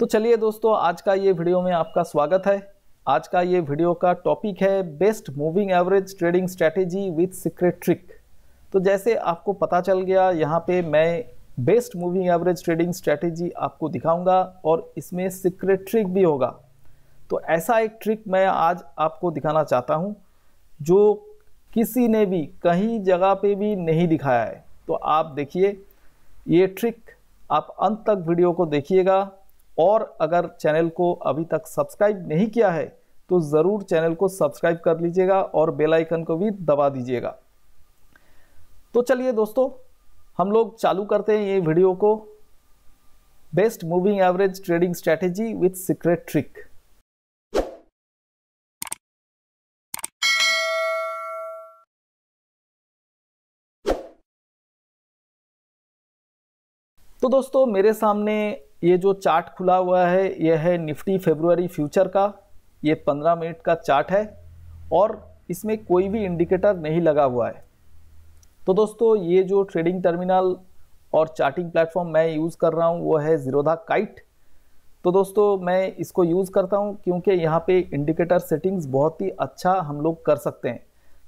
तो चलिए दोस्तों आज का ये वीडियो में आपका स्वागत है आज का ये वीडियो का टॉपिक है best moving average trading strategy with secret trick तो जैसे आपको पता चल गया यहाँ पे मैं best moving average trading strategy आपको दिखाऊंगा और इसमें सीक्रेट ट्रिक भी होगा तो ऐसा एक ट्रिक मैं आज आपको दिखाना चाहता हूँ जो किसी ने भी कहीं जगह पे भी नहीं दिखाया है तो आप देखिए ये ट्रिक आप अंत तक वीडियो को देखिएगा और अगर चैनल को अभी तक सब्सक्राइब नहीं किया है तो ज़रूर चैनल को सब्सक्राइब कर लीजिएगा और बेल आइकन को भी दबा दीजिएगा तो चलिए दोस्तों हम लोग चालू करते हैं ये वीडियो को best moving average trading strategy with secret trick तो दोस्तों मेरे सामने ये जो चार्ट खुला हुआ है ये है निफ्टी फेब्रुवरी फ्यूचर का ये 15 मिनट का चार्ट है और इसमें कोई भी इंडिकेटर नहीं लगा हुआ है तो दोस्तों ये जो ट्रेडिंग टर्मिनल और चार्टिंग प्लेटफॉर्म मैं यूज़ कर रहा हूँ वो है जीरोधा काइट तो दोस्तों मैं इसको यूज़ करता हूँ क्योंकि यहाँ पे इंडिकेटर सेटिंग्स बहुत ही अच्छा हम लोग कर सकते हैं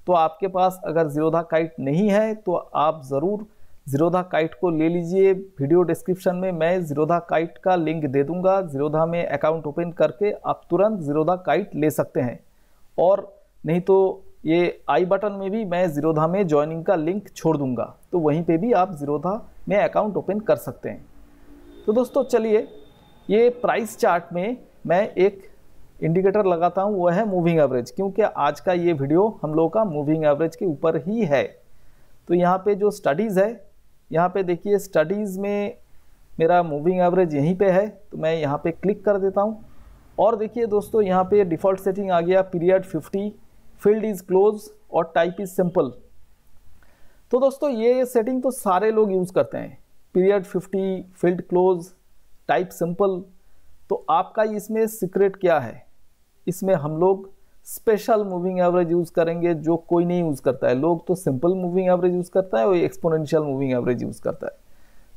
तो आपके पास अगर जीरोधा काइट नहीं है तो आप ज़रूर जीरोधा काइट को ले लीजिए वीडियो डिस्क्रिप्शन में मैं जीरोधा काइट का लिंक दे दूंगा जीरोधा में अकाउंट ओपन करके आप तुरंत जीरोधा काइट ले सकते हैं और नहीं तो ये आई बटन में भी मैं जीरोधा में ज्वाइनिंग का लिंक छोड़ दूंगा तो वहीं पे भी आप जीरोधा में अकाउंट ओपन कर सकते हैं तो दोस्तों चलिए ये प्राइस चार्ट में मैं एक इंडिकेटर लगाता हूँ वह है मूविंग एवरेज क्योंकि आज का ये वीडियो हम लोग का मूविंग एवरेज के ऊपर ही है तो यहाँ पे जो स्टडीज़ है यहाँ पे देखिए स्टडीज़ में मेरा मूविंग एवरेज यहीं पे है तो मैं यहाँ पे क्लिक कर देता हूँ और देखिए दोस्तों यहाँ पे डिफ़ॉल्ट सेटिंग आ गया पीरियड 50 फील्ड इज़ क्लोज और टाइप इज़ सिंपल तो दोस्तों ये सेटिंग तो सारे लोग यूज़ करते हैं period 50 field close type simple तो आपका इसमें सीक्रेट क्या है इसमें हम लोग स्पेशल मूविंग एवरेज यूज़ करेंगे जो कोई नहीं यूज़ करता है लोग तो सिंपल मूविंग एवरेज यूज़ करता है और एक्सपोनेंशियल मूविंग एवरेज यूज़ करता है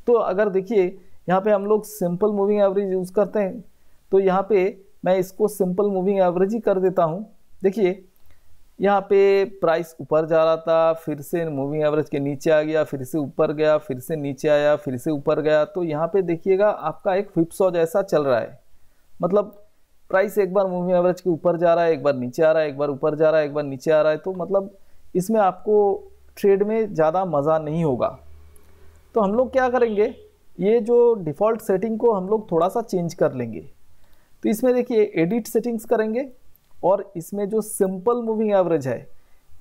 तो अगर देखिए यहाँ पे हम लोग सिंपल मूविंग एवरेज यूज़ करते हैं तो यहाँ पे मैं इसको सिंपल मूविंग एवरेज ही कर देता हूँ देखिए यहाँ पे प्राइस ऊपर जा रहा था फिर से मूविंग एवरेज के नीचे आ गया फिर से ऊपर गया फिर से नीचे आया फिर से ऊपर गया तो यहाँ पे देखिएगा आपका एक फिप्सॉ जैसा चल रहा है मतलब प्राइस एक बार मूविंग एवरेज के ऊपर जा रहा है एक बार नीचे आ रहा है एक बार ऊपर जा रहा है एक बार नीचे आ रहा है तो मतलब इसमें आपको ट्रेड में ज़्यादा मज़ा नहीं होगा तो हम लोग क्या करेंगे ये जो डिफ़ॉल्ट सेटिंग को हम लोग थोड़ा सा चेंज कर लेंगे तो इसमें देखिए एडिट सेटिंग्स करेंगे और इसमें जो सिंपल मूविंग एवरेज है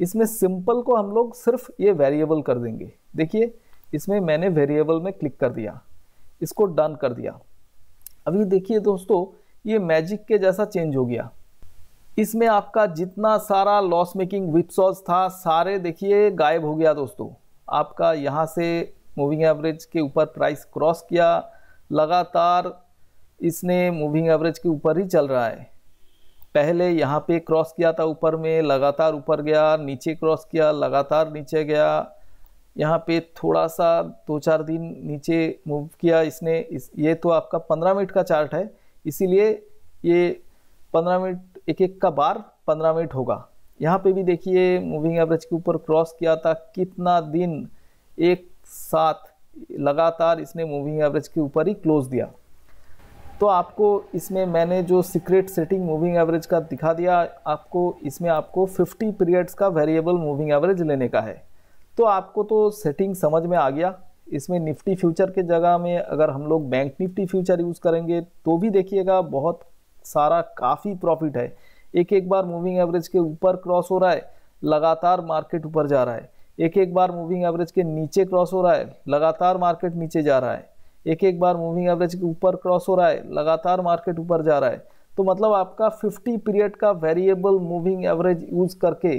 इसमें सिंपल को हम लोग सिर्फ ये वेरिएबल कर देंगे देखिए इसमें मैंने वेरिएबल में क्लिक कर दिया इसको डन कर दिया अभी देखिए दोस्तों ये मैजिक के जैसा चेंज हो गया इसमें आपका जितना सारा लॉस मेकिंग विप्सॉज था सारे देखिए गायब हो गया दोस्तों आपका यहाँ से मूविंग एवरेज के ऊपर प्राइस क्रॉस किया लगातार इसने मूविंग एवरेज के ऊपर ही चल रहा है पहले यहाँ पे क्रॉस किया था ऊपर में लगातार ऊपर गया नीचे क्रॉस किया लगातार नीचे गया यहाँ पे थोड़ा सा दो चार दिन नीचे मूव किया इसने इस ये तो आपका पंद्रह मिनट का चार्ट है इसीलिए ये पंद्रह मिनट एक एक का बार पंद्रह मिनट होगा यहाँ पे भी देखिए मूविंग एवरेज के ऊपर क्रॉस किया था कितना दिन एक साथ लगातार इसने मूविंग एवरेज के ऊपर ही क्लोज दिया तो आपको इसमें मैंने जो सीक्रेट सेटिंग मूविंग एवरेज का दिखा दिया आपको इसमें आपको 50 पीरियड्स का वेरिएबल मूविंग एवरेज लेने का है तो आपको तो सेटिंग समझ में आ गया इसमें निफ्टी फ्यूचर के जगह में अगर हम लोग बैंक निफ्टी फ्यूचर यूज़ करेंगे तो भी देखिएगा बहुत सारा काफ़ी प्रॉफिट है एक एक बार मूविंग एवरेज के ऊपर क्रॉस हो रहा है लगातार मार्केट ऊपर जा रहा है एक एक बार मूविंग एवरेज के नीचे क्रॉस हो रहा है लगातार मार्केट नीचे जा रहा है एक एक बार मूविंग एवरेज के ऊपर क्रॉस हो रहा है लगातार मार्केट ऊपर जा रहा है तो मतलब आपका 50 पीरियड का वेरिएबल मूविंग एवरेज यूज करके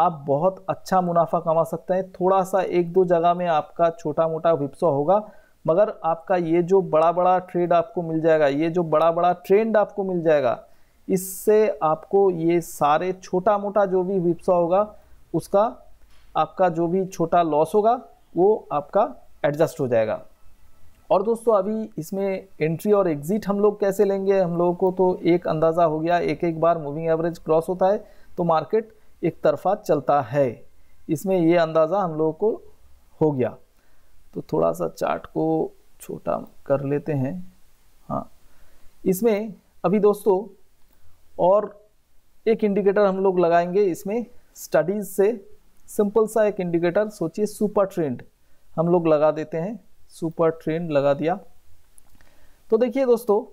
आप बहुत अच्छा मुनाफा कमा सकते हैं थोड़ा सा एक दो जगह में आपका छोटा मोटा विप्सो होगा मगर आपका ये जो बड़ा बड़ा ट्रेड आपको मिल जाएगा ये जो बड़ा बड़ा ट्रेंड आपको मिल जाएगा इससे आपको ये सारे छोटा मोटा जो भी विप्सा होगा उसका आपका जो भी छोटा लॉस होगा वो आपका एडजस्ट हो जाएगा और दोस्तों अभी इसमें एंट्री और एग्ज़िट हम लोग कैसे लेंगे हम लोगों को तो एक अंदाज़ा हो गया एक एक बार मूविंग एवरेज क्रॉस होता है तो मार्केट एक तरफा चलता है इसमें ये अंदाज़ा हम लोगों को हो गया तो थोड़ा सा चार्ट को छोटा कर लेते हैं हाँ इसमें अभी दोस्तों और एक इंडिकेटर हम लोग लगाएंगे इसमें स्टडीज़ से सिंपल सा एक इंडिकेटर सोचिए सुपर ट्रेंड हम लोग लगा देते हैं सुपर ट्रेंड लगा दिया तो देखिए दोस्तों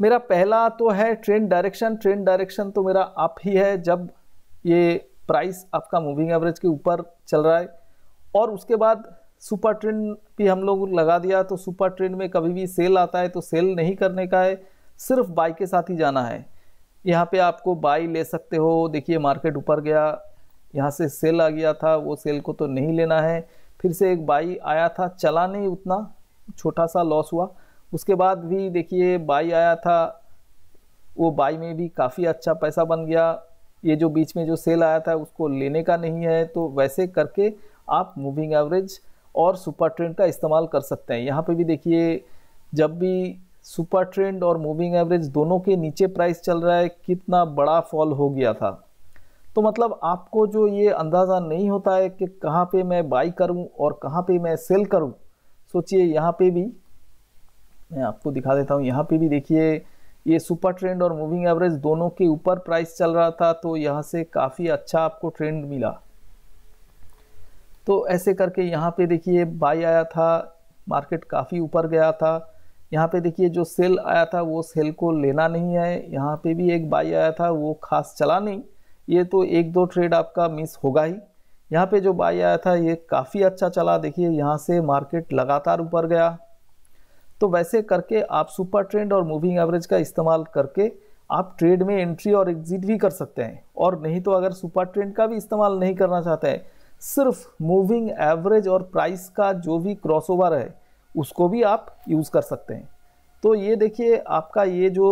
मेरा पहला तो है ट्रेंड डायरेक्शन ट्रेंड डायरेक्शन तो मेरा आप ही है जब ये प्राइस आपका मूविंग एवरेज के ऊपर चल रहा है और उसके बाद सुपर ट्रेंड भी हम लोग लगा दिया तो सुपर ट्रेंड में कभी भी सेल आता है तो सेल नहीं करने का है सिर्फ बाई के साथ ही जाना है यहाँ पे आपको बाई ले सकते हो देखिए मार्केट ऊपर गया यहाँ से सेल आ गया था वो सेल को तो नहीं लेना है फिर से एक बाई आया था चला नहीं उतना छोटा सा लॉस हुआ उसके बाद भी देखिए बाई आया था वो बाई में भी काफ़ी अच्छा पैसा बन गया ये जो बीच में जो सेल आया था उसको लेने का नहीं है तो वैसे करके आप मूविंग एवरेज और सुपर ट्रेंड का इस्तेमाल कर सकते हैं यहाँ पे भी देखिए जब भी सुपर ट्रेंड और मूविंग एवरेज दोनों के नीचे प्राइस चल रहा है कितना बड़ा फॉल हो गया था तो मतलब आपको जो ये अंदाज़ा नहीं होता है कि कहाँ पे मैं बाई करूँ और कहाँ पे मैं सेल करूँ सोचिए यहाँ पे भी मैं आपको दिखा देता हूँ यहाँ पे भी देखिए ये सुपर ट्रेंड और मूविंग एवरेज दोनों के ऊपर प्राइस चल रहा था तो यहाँ से काफ़ी अच्छा आपको ट्रेंड मिला तो ऐसे करके यहाँ पे देखिए बाई आया था मार्केट काफ़ी ऊपर गया था यहाँ पे देखिए जो सेल आया था वो सेल को लेना नहीं है यहाँ पे भी एक बाई आया था वो खास चला नहीं ये तो एक दो ट्रेड आपका मिस होगा ही यहाँ पे जो बाई आया था ये काफ़ी अच्छा चला देखिए यहाँ से मार्केट लगातार ऊपर गया तो वैसे करके आप सुपर ट्रेंड और मूविंग एवरेज का इस्तेमाल करके आप ट्रेड में एंट्री और एग्जिट भी कर सकते हैं और नहीं तो अगर सुपर ट्रेंड का भी इस्तेमाल नहीं करना चाहते हैं सिर्फ मूविंग एवरेज और प्राइस का जो भी क्रॉसओवर है उसको भी आप यूज़ कर सकते हैं तो ये देखिए आपका ये जो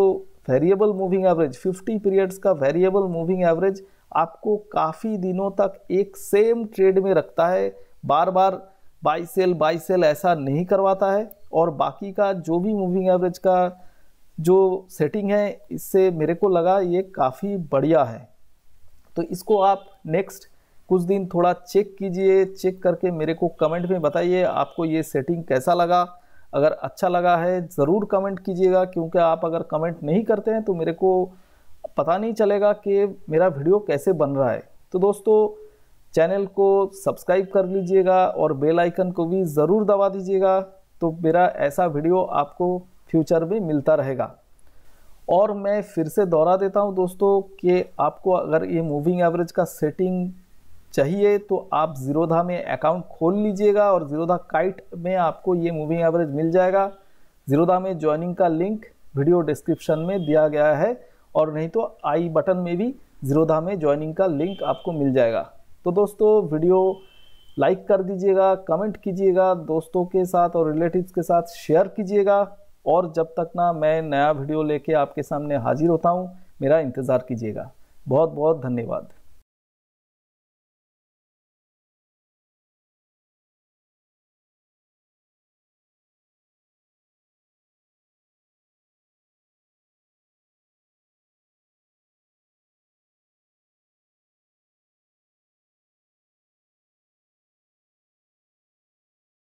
वेरिएबल मूविंग एवरेज 50 पीरियड्स का वेरिएबल मूविंग एवरेज आपको काफ़ी दिनों तक एक सेम ट्रेड में रखता है बार बार बाई सेल बाई सेल ऐसा नहीं करवाता है और बाकी का जो भी मूविंग एवरेज का जो सेटिंग है इससे मेरे को लगा ये काफ़ी बढ़िया है तो इसको आप नेक्स्ट कुछ दिन थोड़ा चेक कीजिए चेक करके मेरे को कमेंट में बताइए आपको ये सेटिंग कैसा लगा अगर अच्छा लगा है ज़रूर कमेंट कीजिएगा क्योंकि आप अगर कमेंट नहीं करते हैं तो मेरे को पता नहीं चलेगा कि मेरा वीडियो कैसे बन रहा है तो दोस्तों चैनल को सब्सक्राइब कर लीजिएगा और बेल आइकन को भी ज़रूर दबा दीजिएगा तो मेरा ऐसा वीडियो आपको फ्यूचर में मिलता रहेगा और मैं फिर से दोहरा देता हूं दोस्तों कि आपको अगर ये मूविंग एवरेज का सेटिंग चाहिए तो आप ज़ीरोधा में अकाउंट खोल लीजिएगा और ज़ीरोधा काइट में आपको ये मूविंग एवरेज मिल जाएगा ज़ीरोधा में ज्वाइनिंग का लिंक वीडियो डिस्क्रिप्शन में दिया गया है और नहीं तो आई बटन में भी ज़ीरोधा में ज्वाइनिंग का लिंक आपको मिल जाएगा तो दोस्तों वीडियो लाइक कर दीजिएगा कमेंट कीजिएगा दोस्तों के साथ और रिलेटिव्स के साथ शेयर कीजिएगा और जब तक ना मैं नया वीडियो लेके आपके सामने हाजिर होता हूँ मेरा इंतज़ार कीजिएगा बहुत बहुत धन्यवाद